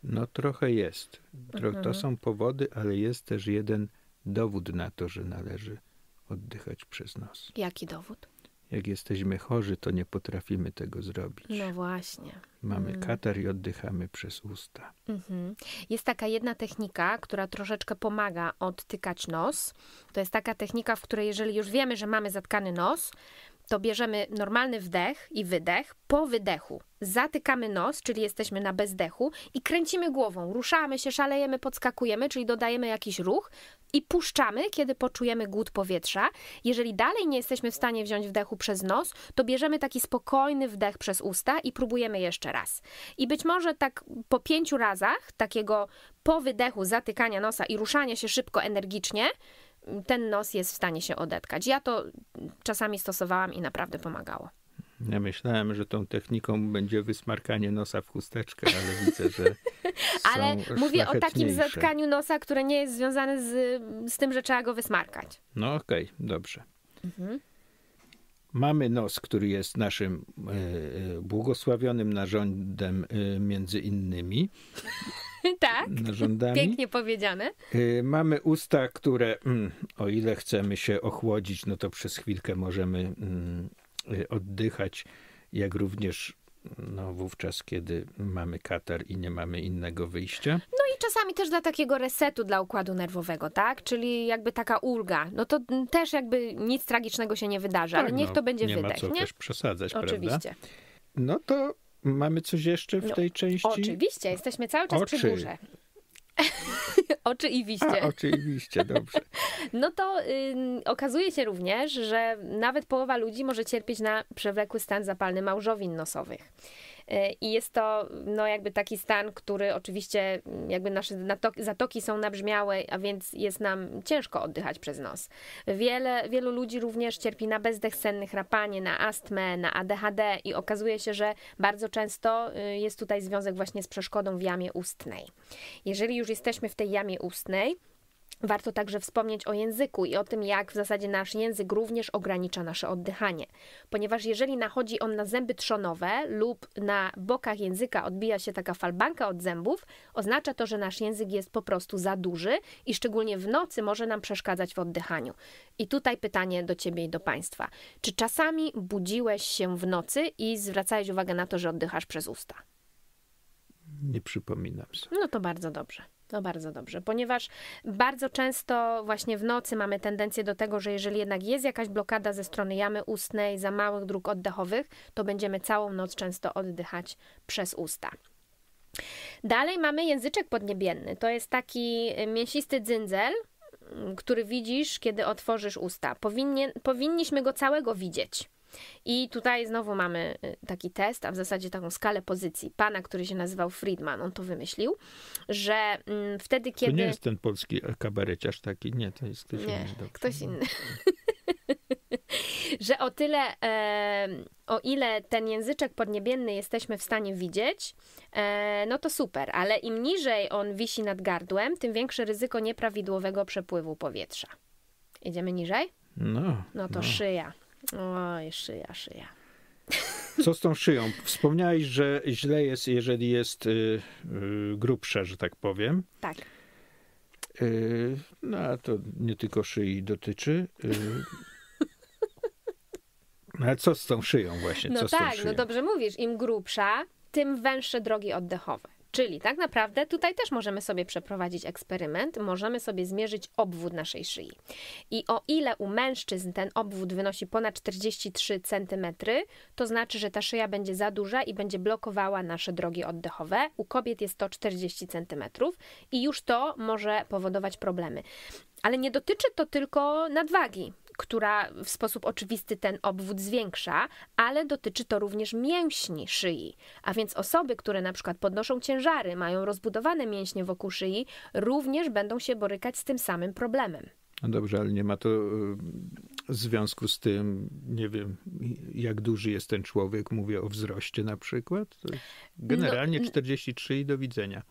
No, trochę jest. Tro mhm. To są powody, ale jest też jeden dowód na to, że należy oddychać przez nos. Jaki dowód? Jak jesteśmy chorzy, to nie potrafimy tego zrobić. No właśnie. Mamy mm. katar i oddychamy przez usta. Mhm. Jest taka jedna technika, która troszeczkę pomaga odtykać nos. To jest taka technika, w której jeżeli już wiemy, że mamy zatkany nos, to bierzemy normalny wdech i wydech. Po wydechu zatykamy nos, czyli jesteśmy na bezdechu i kręcimy głową, ruszamy się, szalejemy, podskakujemy, czyli dodajemy jakiś ruch i puszczamy, kiedy poczujemy głód powietrza. Jeżeli dalej nie jesteśmy w stanie wziąć wdechu przez nos, to bierzemy taki spokojny wdech przez usta i próbujemy jeszcze raz. I być może tak po pięciu razach takiego po wydechu zatykania nosa i ruszania się szybko, energicznie, ten nos jest w stanie się odetkać. Ja to czasami stosowałam i naprawdę pomagało. Ja myślałem, że tą techniką będzie wysmarkanie nosa w chusteczkę, ale widzę, że. ale mówię o takim zatkaniu nosa, które nie jest związane z, z tym, że trzeba go wysmarkać. No okej, okay, dobrze. Mhm. Mamy nos, który jest naszym e, e, błogosławionym narządem, e, między innymi. tak, narządami. pięknie powiedziane. mamy usta, które, mm, o ile chcemy się ochłodzić, no to przez chwilkę możemy mm, oddychać, jak również no, wówczas, kiedy mamy katar i nie mamy innego wyjścia. No i czasami też dla takiego resetu dla układu nerwowego, tak? Czyli jakby taka ulga. No to też jakby nic tragicznego się nie wydarzy, tak, ale niech no, to będzie nie wydech, ma co nie? też przesadzać, Oczywiście. Prawda? No to mamy coś jeszcze w no, tej części? Oczywiście, jesteśmy cały czas Oczy. przy górze. Oczywiście. A, oczywiście, dobrze. No to y, okazuje się również, że nawet połowa ludzi może cierpieć na przewlekły stan zapalny małżowin nosowych. E, I jest to no, jakby taki stan, który oczywiście mm, jakby nasze zatoki są nabrzmiałe, a więc jest nam ciężko oddychać przez nos. Wiele, wielu ludzi również cierpi na bezdech senny, chrapanie, na astmę, na ADHD i okazuje się, że bardzo często y, jest tutaj związek właśnie z przeszkodą w jamie ustnej. Jeżeli już jesteśmy w tej jamie ustnej, Warto także wspomnieć o języku i o tym, jak w zasadzie nasz język również ogranicza nasze oddychanie, ponieważ jeżeli nachodzi on na zęby trzonowe lub na bokach języka odbija się taka falbanka od zębów, oznacza to, że nasz język jest po prostu za duży i szczególnie w nocy może nam przeszkadzać w oddychaniu. I tutaj pytanie do Ciebie i do Państwa. Czy czasami budziłeś się w nocy i zwracałeś uwagę na to, że oddychasz przez usta? Nie przypominam sobie. No to bardzo dobrze. No bardzo dobrze, ponieważ bardzo często właśnie w nocy mamy tendencję do tego, że jeżeli jednak jest jakaś blokada ze strony jamy ustnej, za małych dróg oddechowych, to będziemy całą noc często oddychać przez usta. Dalej mamy języczek podniebienny. To jest taki y, mięsisty dzyndzel, mm, który widzisz, kiedy otworzysz usta. Powinien, powinniśmy go całego widzieć. I tutaj znowu mamy y, taki test, a w zasadzie taką skalę pozycji pana, który się nazywał Friedman, on to wymyślił, że mm, wtedy, kiedy... To nie jest ten polski kabareciarz taki, nie, to jest ktoś nie, inny. Dobrze. ktoś inny. że o tyle, o ile ten języczek podniebienny jesteśmy w stanie widzieć, e, no to super, ale im niżej on wisi nad gardłem, tym większe ryzyko nieprawidłowego przepływu powietrza. Jedziemy niżej? No. No to no. szyja. Oj, szyja, szyja. Co z tą szyją? Wspomniałeś, że źle jest, jeżeli jest y, y, grubsza, że tak powiem. Tak. Y, no, a to nie tylko szyi dotyczy. Y. No, ale co z tą szyją właśnie? No co tak, no dobrze mówisz. Im grubsza, tym węższe drogi oddechowe. Czyli tak naprawdę tutaj też możemy sobie przeprowadzić eksperyment, możemy sobie zmierzyć obwód naszej szyi. I o ile u mężczyzn ten obwód wynosi ponad 43 cm, to znaczy, że ta szyja będzie za duża i będzie blokowała nasze drogi oddechowe. U kobiet jest to 40 cm i już to może powodować problemy. Ale nie dotyczy to tylko nadwagi, która w sposób oczywisty ten obwód zwiększa, ale dotyczy to również mięśni szyi. A więc osoby, które na przykład podnoszą ciężary, mają rozbudowane mięśnie wokół szyi, również będą się borykać z tym samym problemem. No dobrze, ale nie ma to y, w związku z tym, nie wiem, jak duży jest ten człowiek, mówię o wzroście na przykład. No, generalnie no, 43 i do widzenia.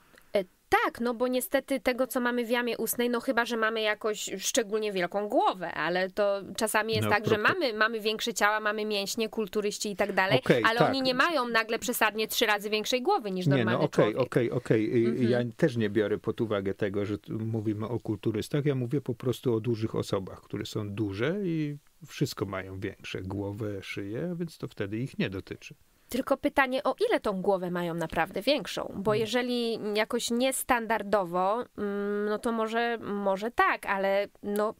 Tak, no bo niestety tego, co mamy w jamie ustnej, no chyba, że mamy jakoś szczególnie wielką głowę, ale to czasami jest no, tak, pro... że mamy, mamy większe ciała, mamy mięśnie, kulturyści i tak dalej, okay, ale tak. oni nie mają nagle przesadnie trzy razy większej głowy niż normalny nie, no, okay, człowiek. Okej, okej, okej. Mhm. Ja też nie biorę pod uwagę tego, że mówimy o kulturystach, ja mówię po prostu o dużych osobach, które są duże i wszystko mają większe, głowę, szyję, więc to wtedy ich nie dotyczy. Tylko pytanie, o ile tą głowę mają naprawdę większą? Bo mhm. jeżeli jakoś niestandardowo, mm, no to może, może tak, ale no,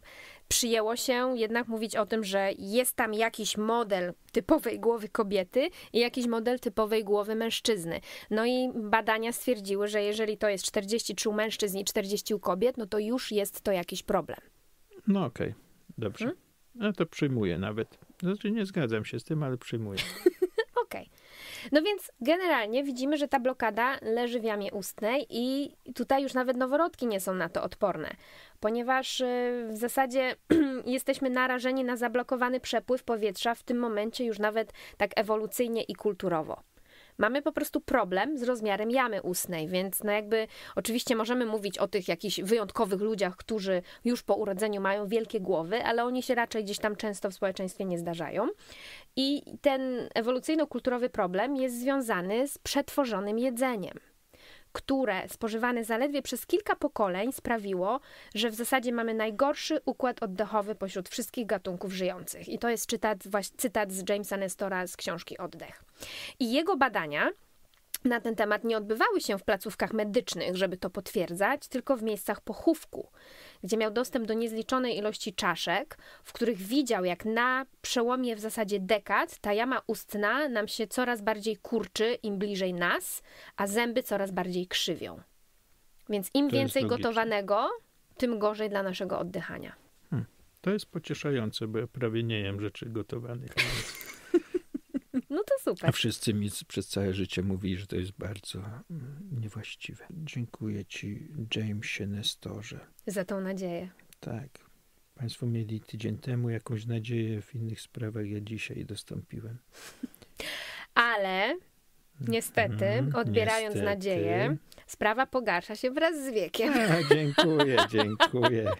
przyjęło się jednak mówić o tym, że jest tam jakiś model typowej głowy kobiety i jakiś model typowej głowy mężczyzny. No i badania stwierdziły, że jeżeli to jest 43 u mężczyzn i 40 u kobiet, no to już jest to jakiś problem. No okej, okay. dobrze. Hmm? No to przyjmuję nawet. Znaczy nie zgadzam się z tym, ale przyjmuję. okej. Okay. No więc generalnie widzimy, że ta blokada leży w jamie ustnej i tutaj już nawet noworodki nie są na to odporne, ponieważ y, w zasadzie jesteśmy narażeni na zablokowany przepływ powietrza w tym momencie już nawet tak ewolucyjnie i kulturowo mamy po prostu problem z rozmiarem jamy ustnej, więc no jakby oczywiście możemy mówić o tych jakichś wyjątkowych ludziach, którzy już po urodzeniu mają wielkie głowy, ale oni się raczej gdzieś tam często w społeczeństwie nie zdarzają. I ten ewolucyjno-kulturowy problem jest związany z przetworzonym jedzeniem które spożywane zaledwie przez kilka pokoleń sprawiło, że w zasadzie mamy najgorszy układ oddechowy pośród wszystkich gatunków żyjących. I to jest cytat, cytat z Jamesa Nestora z książki Oddech. I jego badania na ten temat nie odbywały się w placówkach medycznych, żeby to potwierdzać, tylko w miejscach pochówku, gdzie miał dostęp do niezliczonej ilości czaszek, w których widział, jak na przełomie w zasadzie dekad ta jama ustna nam się coraz bardziej kurczy, im bliżej nas, a zęby coraz bardziej krzywią. Więc im to więcej gotowanego, tym gorzej dla naszego oddychania. Hmm. To jest pocieszające, bo ja prawie nie jem rzeczy gotowanych. Więc... No to super. A wszyscy mi przez całe życie mówili, że to jest bardzo mm, niewłaściwe. Dziękuję ci, Jamesie Nestorze. Za tą nadzieję. Tak. Państwo mieli tydzień temu jakąś nadzieję w innych sprawach, ja dzisiaj dostąpiłem. Ale niestety, mhm, odbierając niestety. nadzieję, sprawa pogarsza się wraz z wiekiem. A, dziękuję, dziękuję.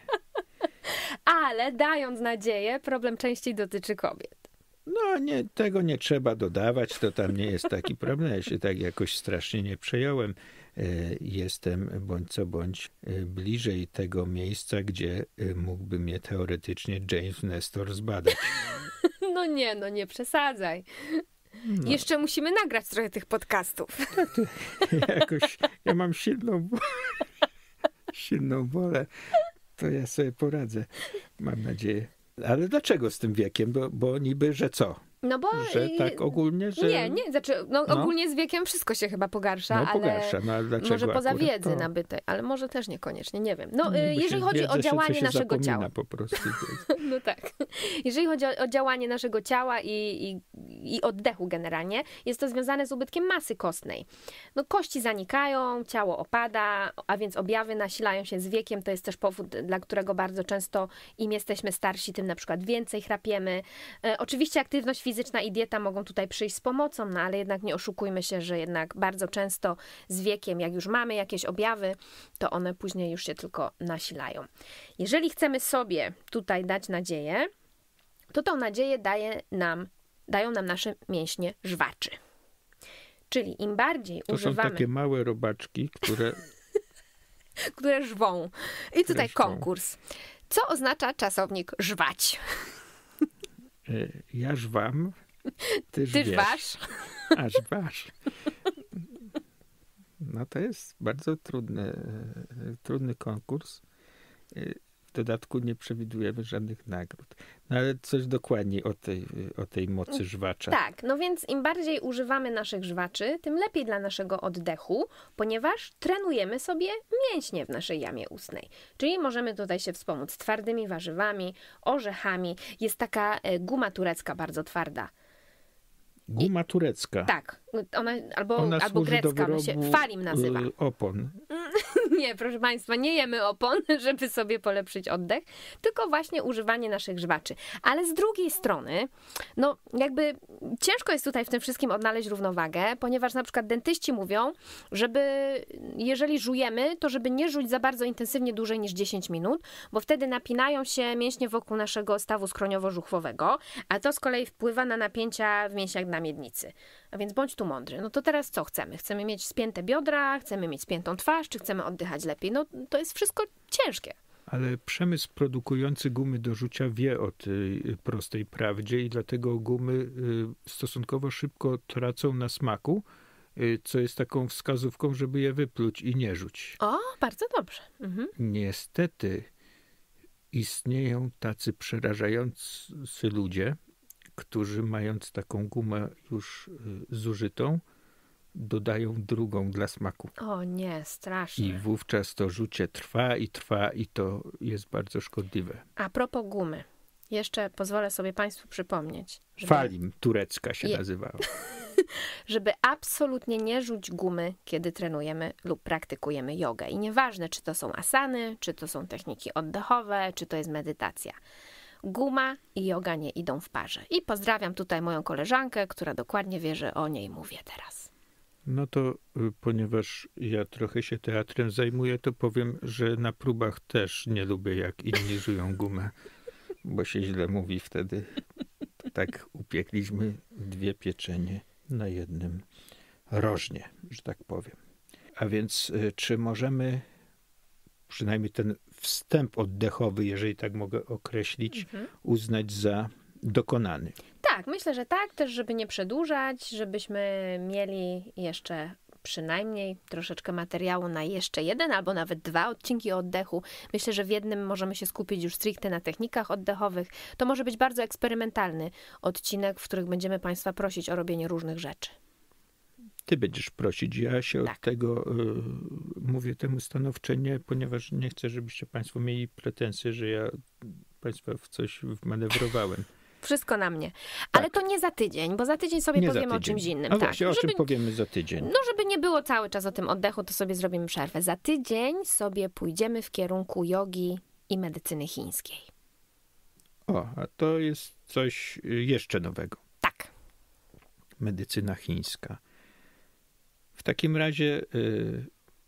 Ale dając nadzieję, problem częściej dotyczy kobiet. No, nie, tego nie trzeba dodawać, to tam nie jest taki problem. No, ja się tak jakoś strasznie nie przejąłem. E, jestem bądź co bądź e, bliżej tego miejsca, gdzie e, mógłby mnie teoretycznie James Nestor zbadać. No nie, no nie przesadzaj. No. Jeszcze musimy nagrać trochę tych podcastów. No jakoś ja mam silną, silną wolę, to ja sobie poradzę. Mam nadzieję. Ale dlaczego z tym wiekiem? Bo, bo niby, że co? No bo... Że tak ogólnie, że... Nie, nie, znaczy no, no. ogólnie z wiekiem wszystko się chyba pogarsza, no, pogarsza. ale, no, ale może poza wiedzy to... nabytej, ale może też niekoniecznie, nie wiem. No, y, jeżeli chodzi o działanie naszego ciała... po prostu. no tak. Jeżeli chodzi o, o działanie naszego ciała i, i, i, oddechu generalnie, jest to związane z ubytkiem masy kostnej. No kości zanikają, ciało opada, a więc objawy nasilają się z wiekiem, to jest też powód, dla którego bardzo często im jesteśmy starsi, tym na przykład więcej chrapiemy. E, oczywiście aktywność fizyczna fizyczna i dieta mogą tutaj przyjść z pomocą, no ale jednak nie oszukujmy się, że jednak bardzo często z wiekiem, jak już mamy jakieś objawy, to one później już się tylko nasilają. Jeżeli chcemy sobie tutaj dać nadzieję, to tą nadzieję daje nam, dają nam nasze mięśnie żwaczy. Czyli im bardziej to używamy... To są takie małe robaczki, które... które żwą. I które tutaj żwą. konkurs. Co oznacza czasownik żwać? E, ja wam, tyż wasz. aż wasz. No to jest bardzo trudny, e, trudny konkurs. E, dodatku nie przewidujemy żadnych nagród. No ale coś dokładniej o tej, o tej mocy żwacza. Tak, no więc im bardziej używamy naszych żwaczy, tym lepiej dla naszego oddechu, ponieważ trenujemy sobie mięśnie w naszej jamie ustnej. Czyli możemy tutaj się wspomóc twardymi warzywami, orzechami. Jest taka e, guma turecka bardzo twarda. Guma turecka. I, tak, ona, albo, ona albo grecka, ona się falim nazywa. Tak. Opon. nie, proszę Państwa, nie jemy opon, żeby sobie polepszyć oddech, tylko właśnie używanie naszych żwaczy. Ale z drugiej strony, no jakby ciężko jest tutaj w tym wszystkim odnaleźć równowagę, ponieważ na przykład dentyści mówią, żeby jeżeli żujemy, to żeby nie żuć za bardzo intensywnie dłużej niż 10 minut, bo wtedy napinają się mięśnie wokół naszego stawu skroniowo-żuchwowego, a to z kolei wpływa na napięcia w mięśniach na miednicy. A więc bądź tu mądry. No to teraz co chcemy? Chcemy mieć spięte biodra, chcemy mieć spiętą twarz, czy chcemy oddychać lepiej? No to jest wszystko ciężkie. Ale przemysł produkujący gumy do rzucia wie o tej y, prostej prawdzie i dlatego gumy y, stosunkowo szybko tracą na smaku, y, co jest taką wskazówką, żeby je wypluć i nie rzuć. O, bardzo dobrze. Mhm. Niestety istnieją tacy przerażający ludzie, którzy mając taką gumę już y, zużytą, dodają drugą dla smaku. O nie, strasznie. I wówczas to rzucie trwa i trwa i to jest bardzo szkodliwe. A propos gumy, jeszcze pozwolę sobie Państwu przypomnieć. Żeby... Falim turecka się Je... nazywała. żeby absolutnie nie rzuć gumy, kiedy trenujemy lub praktykujemy jogę. I nieważne, czy to są asany, czy to są techniki oddechowe, czy to jest medytacja guma i joga nie idą w parze. I pozdrawiam tutaj moją koleżankę, która dokładnie wie, że o niej mówię teraz. No to y, ponieważ ja trochę się teatrem zajmuję, to powiem, że na próbach też nie lubię, jak inni żują gumę, bo się źle mówi wtedy. Tak upiekliśmy dwie pieczenie na jednym rożnie, że tak powiem. A więc y, czy możemy przynajmniej ten wstęp oddechowy, jeżeli tak mogę określić, mhm. uznać za dokonany. Tak, myślę, że tak, też żeby nie przedłużać, żebyśmy mieli jeszcze przynajmniej troszeczkę materiału na jeszcze jeden albo nawet dwa odcinki oddechu. Myślę, że w jednym możemy się skupić już stricte na technikach oddechowych. To może być bardzo eksperymentalny odcinek, w którym będziemy Państwa prosić o robienie różnych rzeczy ty będziesz prosić. Ja się tak. od tego y, mówię temu stanowczo nie, ponieważ nie chcę, żebyście państwo mieli pretensje, że ja państwa w coś manewrowałem. Wszystko na mnie. Tak. Ale tak. to nie za tydzień, bo za tydzień sobie nie powiemy tydzień. o czymś innym. tak. właśnie, o no żeby, czym powiemy za tydzień? No, żeby nie było cały czas o tym oddechu, to sobie zrobimy przerwę. Za tydzień sobie pójdziemy w kierunku jogi i medycyny chińskiej. O, a to jest coś y, jeszcze nowego. Tak. Medycyna chińska. W takim razie y,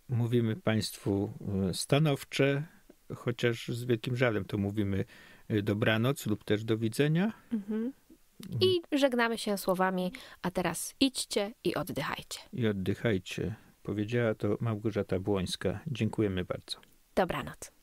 mówimy Państwu y, stanowcze, chociaż z wielkim żalem to mówimy y, dobranoc lub też do widzenia. Mhm. Mm. I żegnamy się słowami, a teraz idźcie i oddychajcie. I oddychajcie. Powiedziała to Małgorzata Błońska. Dziękujemy bardzo. Dobranoc.